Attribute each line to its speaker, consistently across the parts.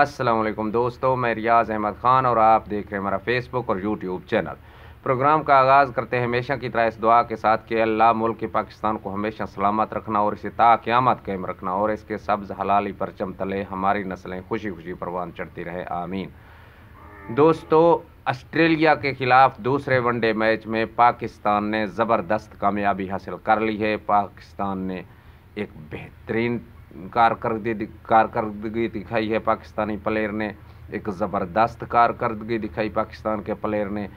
Speaker 1: असलम दोस्तों मैं रियाज अहमद ख़ान और आप देख रहे हैं हमारा फेसबुक और यूट्यूब चैनल प्रोग्राम का आगाज़ करते हैं हमेशा की तरह इस दुआ के साथ कि अल्लाह मुल्क के पाकिस्तान को हमेशा सलामत रखना और इसे ताक़्यामत कैम रखना और इसके सब्ज़ हलाली परचम तले हमारी नस्लें खुशी खुशी परवान चढ़ती रहे आमीन दोस्तों ऑस्ट्रेलिया के ख़िलाफ़ दूसरे वनडे मैच में पाकिस्तान ने ज़बरदस्त कामयाबी हासिल कर ली है पाकिस्तान ने एक बेहतरीन कारकर्दगी कारकर्दगी दिखाई है पाकिस्तानी प्लेयर ने एक ज़बरदस्त कारकर्दगी दिखाई पाकिस्तान के प्लेयर ने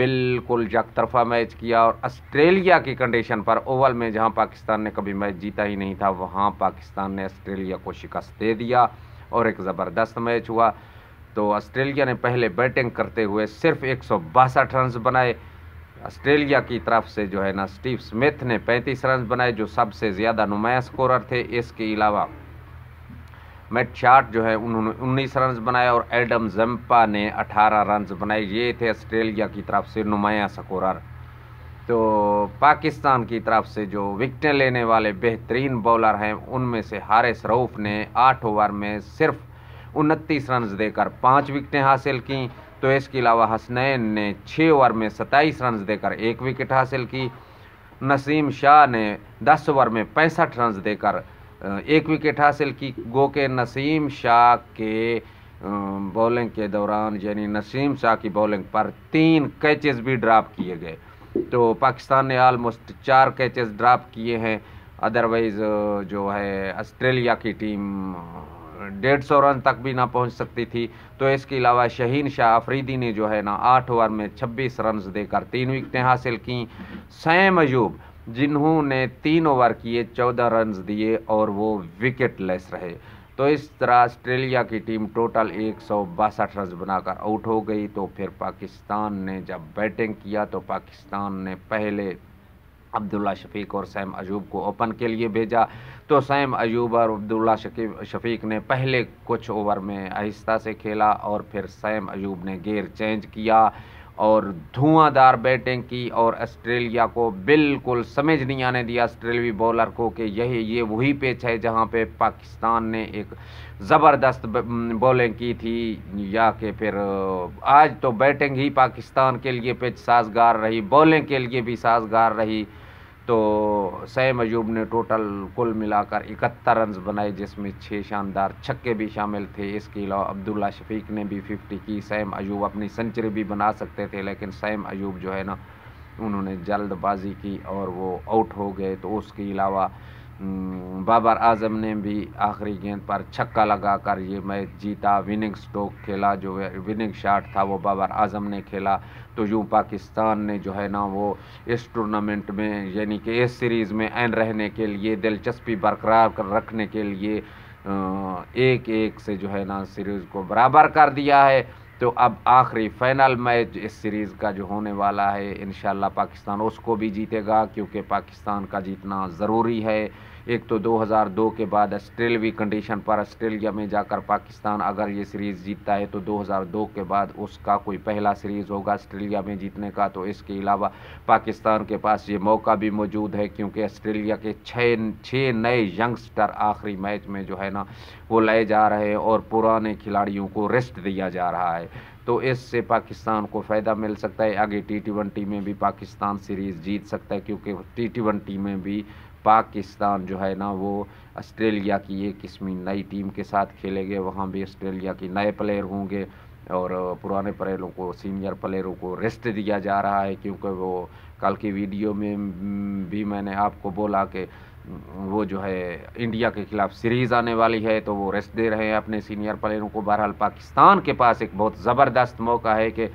Speaker 1: बिल्कुल तरफा मैच किया और ऑस्ट्रेलिया की कंडीशन पर ओवल में जहां पाकिस्तान ने कभी मैच जीता ही नहीं था वहां पाकिस्तान ने ऑस्ट्रेलिया को शिकस्त दे दिया और एक ज़बरदस्त मैच हुआ तो ऑस्ट्रेलिया ने पहले बैटिंग करते हुए सिर्फ एक रन बनाए ऑस्ट्रेलिया की तरफ से जो है ना स्टीव स्मिथ ने 35 रन बनाए जो सबसे ज़्यादा नुमाया स्कोरर थे इसके अलावा मैट चार्ट जो है उन्होंने उन्नीस रन बनाए और एडम जम्पा ने 18 रन बनाए ये थे ऑस्ट्रेलिया की तरफ से नुमाया स्कोरर तो पाकिस्तान की तरफ से जो विकटें लेने वाले बेहतरीन बॉलर हैं उनमें से हारिस रऊफ़ ने आठ ओवर में सिर्फ उनतीस रन देकर पाँच विकटें हासिल की तो इसके अलावा हसनैन ने छः ओवर में सत्ताईस रन देकर एक विकेट हासिल की नसीम शाह ने दस ओवर में पैंसठ रन देकर एक विकेट हासिल की गो के नसीम शाह के बॉलिंग के दौरान यानी नसीम शाह की बॉलिंग पर तीन कैचेस भी ड्राप किए गए तो पाकिस्तान ने आलमोस्ट चार कैचेस ड्राप किए हैं अदरवाइज़ जो है ऑस्ट्रेलिया की टीम डेढ़ सौ रन तक भी ना पहुंच सकती थी तो इसके अलावा शहीन शाह आफरीदी ने जो है ना आठ ओवर में छब्बीस रन देकर तीन विकटें हासिल कं सैम अयूब जिन्होंने तीन ओवर किए चौदह रन दिए और वो विकेट लेस रहे तो इस तरह ऑस्ट्रेलिया की टीम टोटल एक सौ बासठ रन बनाकर आउट हो गई तो फिर पाकिस्तान ने जब बैटिंग किया तो पाकिस्तान ने पहले अब्दुल्ला शफीक और सैम अजूब को ओपन के लिए भेजा तो सैम अयूब और अब्दुल्ला शफीक ने पहले कुछ ओवर में आहिस्ता से खेला और फिर सैम अजूब ने गेयर चेंज किया और धुआंधार बैटिंग की और ऑस्ट्रेलिया को बिल्कुल समझ नहीं आने दिया ऑस्ट्रेलवी बॉलर को कि यही ये वही पिच है जहाँ पे पाकिस्तान ने एक ज़बरदस्त बॉलिंग की थी या कि फिर आज तो बैटिंग ही पाकिस्तान के लिए पिच साजगार रही बॉलिंग के लिए भी साजगार रही तो सैम अयूब ने टोटल कुल मिलाकर इकहत्तर रन बनाए जिसमें छः शानदार छक्के भी शामिल थे इसके अलावा अब्दुल्ला शफीक ने भी फिफ्टी की सैम अयूब अपनी सेंचुरी भी बना सकते थे लेकिन सैम अयूब जो है ना उन्होंने जल्दबाजी की और वो आउट हो गए तो उसके अलावा हम्म, बाबर आजम ने भी आखिरी गेंद पर छक्का लगाकर ये मैच जीता विनिंग स्टोक खेला जो विनिंग शॉट था वो बाबर आजम ने खेला तो यूँ पाकिस्तान ने जो है ना वो इस टूर्नामेंट में यानी कि इस सीरीज़ में एन रहने के लिए दिलचस्पी बरकरार कर रखने के लिए एक एक से जो है ना सीरीज़ को बराबर कर दिया है तो अब आखिरी फाइनल मैच इस सीरीज़ का जो होने वाला है इन पाकिस्तान उसको भी जीतेगा क्योंकि पाकिस्तान का जीतना ज़रूरी है एक तो 2002 के बाद आस्ट्रेलवी कंडीशन पर आस्ट्रेलिया में जाकर पाकिस्तान अगर ये सीरीज़ जीतता है तो 2002 के बाद उसका कोई पहला सीरीज़ होगा आस्ट्रेलिया में जीतने का तो इसके अलावा पाकिस्तान के पास ये मौका भी मौजूद है क्योंकि आस्ट्रेलिया के छः छः नए यंगस्टर आखिरी मैच में जो है ना वो लाए जा रहे हैं और पुराने खिलाड़ियों को रेस्ट दिया जा रहा है है तो इससे पाकिस्तान को फ़ायदा मिल सकता है आगे टी ट्वेंटी में भी पाकिस्तान सीरीज़ जीत सकता है क्योंकि टी ट्वेंटी में भी पाकिस्तान जो है ना वो ऑस्ट्रेलिया की एक किस्मी नई टीम के साथ खेलेंगे वहाँ भी ऑस्ट्रेलिया के नए प्लेयर होंगे और पुराने प्लेयरों को सीनियर प्लेयरों को रेस्ट दिया जा रहा है क्योंकि वो कल की वीडियो में भी मैंने आपको बोला कि वो जो है इंडिया के खिलाफ सीरीज़ आने वाली है तो वो रेस्ट दे रहे हैं अपने सीनियर प्लेयरों को बहरहाल पाकिस्तान के पास एक बहुत ज़बरदस्त मौका है कि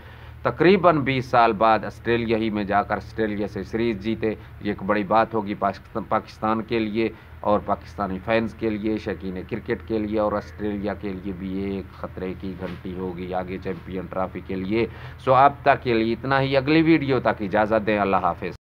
Speaker 1: तकरीबन 20 साल बाद ऑस्ट्रेलिया ही में जाकर ऑस्ट्रेलिया से सीरीज़ जीते ये एक बड़ी बात होगी पाकिस्तान के लिए और पाकिस्तानी फैंस के लिए शकीन क्रिकेट के लिए और ऑस्ट्रेलिया के लिए भी ये एक ख़तरे की घंटी होगी आगे चैम्पियन ट्रॉफी के लिए सो आप तक के लिए इतना ही अगली वीडियो तक इजाज़त दें अल्लाह हाफिज़